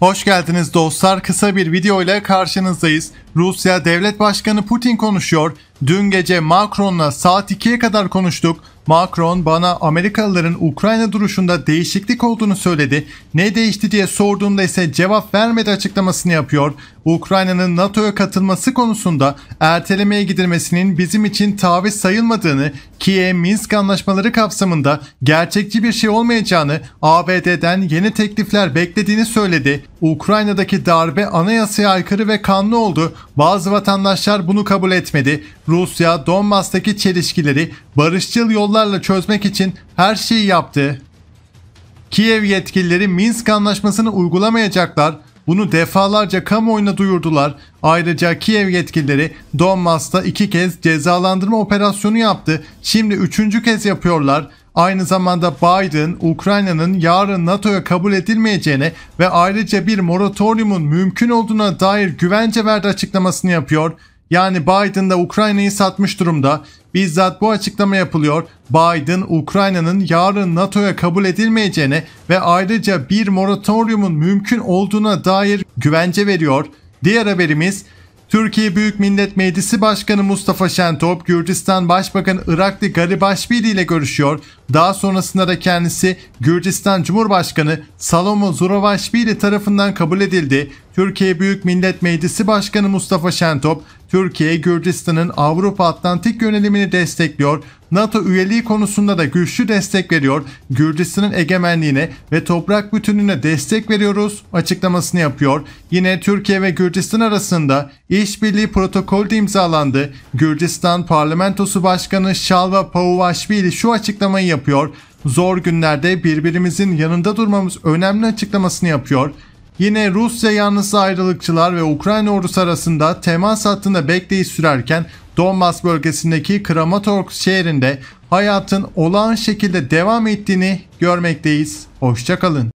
Hoş geldiniz dostlar. Kısa bir video ile karşınızdayız. Rusya Devlet Başkanı Putin konuşuyor. Dün gece Macron'la saat 2'ye kadar konuştuk. Macron bana Amerikalıların Ukrayna duruşunda değişiklik olduğunu söyledi. Ne değişti diye sorduğumda ise cevap vermedi açıklamasını yapıyor. Ukrayna'nın NATO'ya katılması konusunda ertelemeye gidilmesinin bizim için taviz sayılmadığını, Kiev Minsk anlaşmaları kapsamında gerçekçi bir şey olmayacağını, ABD'den yeni teklifler beklediğini söyledi. Ukrayna'daki darbe anayasaya aykırı ve kanlı oldu. Bazı vatandaşlar bunu kabul etmedi. Rusya Donbas'taki çelişkileri barışçıl yollarla çözmek için her şeyi yaptı. Kiev yetkilileri Minsk anlaşmasını uygulamayacaklar. Bunu defalarca kamuoyuna duyurdular. Ayrıca Kiev yetkilileri Donbas'ta iki kez cezalandırma operasyonu yaptı. Şimdi üçüncü kez yapıyorlar. Aynı zamanda Biden, Ukrayna'nın yarın NATO'ya kabul edilmeyeceğini ve ayrıca bir moratoriumun mümkün olduğuna dair güvence verdi açıklamasını yapıyor. Yani Biden de Ukrayna'yı satmış durumda. Bizzat bu açıklama yapılıyor. Biden, Ukrayna'nın yarın NATO'ya kabul edilmeyeceğini ve ayrıca bir moratoriumun mümkün olduğuna dair güvence veriyor. Diğer haberimiz Türkiye Büyük Millet Meclisi Başkanı Mustafa Şentop, Gürcistan Başbakanı Irakli Garibashvili ile görüşüyor. Daha sonrasında da kendisi Gürcistan Cumhurbaşkanı Salomo Zuravashvili tarafından kabul edildi. Türkiye Büyük Millet Meclisi Başkanı Mustafa Şentop, Türkiye, Gürcistan'ın Avrupa Atlantik yönelimini destekliyor, NATO üyeliği konusunda da güçlü destek veriyor, Gürcistan'ın egemenliğine ve toprak bütünlüğüne destek veriyoruz açıklamasını yapıyor. Yine Türkiye ve Gürcistan arasında işbirliği protokolü imzalandı. Gürcistan Parlamentosu Başkanı Şalva Pavuashvili şu açıklamayı yapıyor. Zor günlerde birbirimizin yanında durmamız önemli açıklamasını yapıyor. Yine Rusya yanlısı ayrılıkçılar ve Ukrayna ordusu arasında temas hattında bekleyiş sürerken Donbas bölgesindeki Kramatorsk şehrinde hayatın olağan şekilde devam ettiğini görmekteyiz. Hoşçakalın.